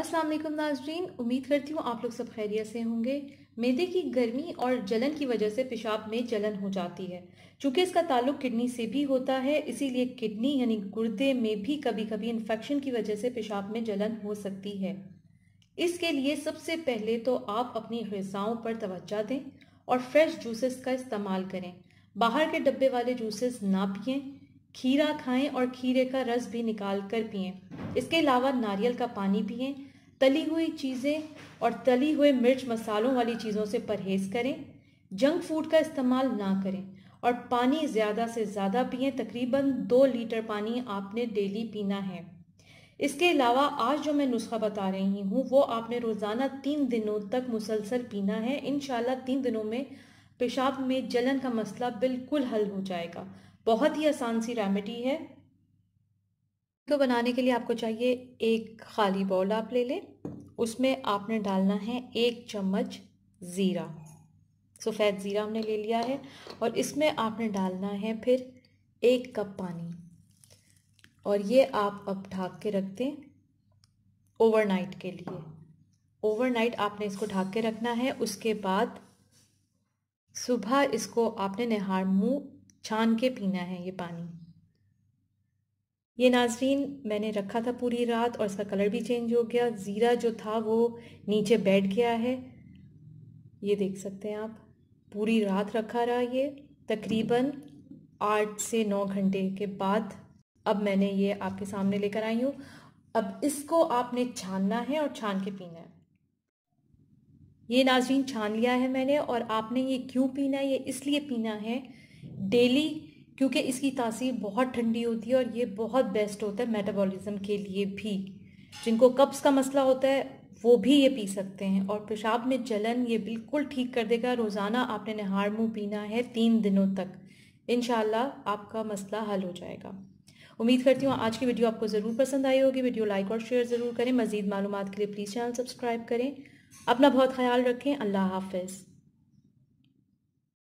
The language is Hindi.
अस्सलाम वालेकुम नाजरीन उम्मीद करती हूँ आप लोग सब खैरियत से होंगे मैदे की गर्मी और जलन की वजह से पेशाब में जलन हो जाती है चूँकि इसका ताल्लुक किडनी से भी होता है इसीलिए किडनी यानी गुर्दे में भी कभी कभी इन्फेक्शन की वजह से पेशाब में जलन हो सकती है इसके लिए सबसे पहले तो आप अपनी गजाओं पर तवज्जा दें और फ्रेश जूसेस का इस्तेमाल करें बाहर के डब्बे वाले जूसेस ना पिए खीरा खाएं और खीरे का रस भी निकाल कर पिएं इसके अलावा नारियल का पानी पिए तली हुई चीज़ें और तली हुए मिर्च मसालों वाली चीज़ों से परहेज़ करें जंक फूड का इस्तेमाल ना करें और पानी ज़्यादा से ज़्यादा पिए तकरीबन दो लीटर पानी आपने डेली पीना है इसके अलावा आज जो मैं नुस्खा बता रही हूँ वो आपने रोज़ाना तीन दिनों तक मुसलसल पीना है इन तीन दिनों में पेशाब में जलन का मसला बिल्कुल हल हो जाएगा बहुत ही आसान सी रेमेडी है तो बनाने के लिए आपको चाहिए एक खाली बाउल आप ले लें उसमें आपने डालना है एक चम्मच ज़ीरा सफ़ेद ज़ीरा हमने ले लिया है और इसमें आपने डालना है फिर एक कप पानी और ये आप अब ढाक के रख दें ओवरनाइट के लिए ओवरनाइट आपने इसको ढाक के रखना है उसके बाद सुबह इसको आपने निहार मुंह छान के पीना है ये पानी ये नाजरीन मैंने रखा था पूरी रात और इसका कलर भी चेंज हो गया ज़ीरा जो था वो नीचे बैठ गया है ये देख सकते हैं आप पूरी रात रखा रहा ये तकरीबन आठ से नौ घंटे के बाद अब मैंने ये आपके सामने लेकर आई हूँ अब इसको आपने छानना है और छान के पीना है ये नाजरीन छान लिया है मैंने और आपने ये क्यों पीना है ये इसलिए पीना है डेली क्योंकि इसकी तासीर बहुत ठंडी होती है और ये बहुत बेस्ट होता है मेटाबॉलिज्म के लिए भी जिनको कब्ज़ का मसला होता है वो भी ये पी सकते हैं और पेशाब में जलन ये बिल्कुल ठीक कर देगा रोज़ाना आपने नहार मुँह पीना है तीन दिनों तक इन आपका मसला हल हो जाएगा उम्मीद करती हूँ आज की वीडियो आपको ज़रूर पसंद आई होगी वीडियो लाइक और शेयर ज़रूर करें मज़ीद मालूम के लिए प्लीज़ चैनल सब्सक्राइब करें अपना बहुत ख्याल रखें अल्लाह हाफिज़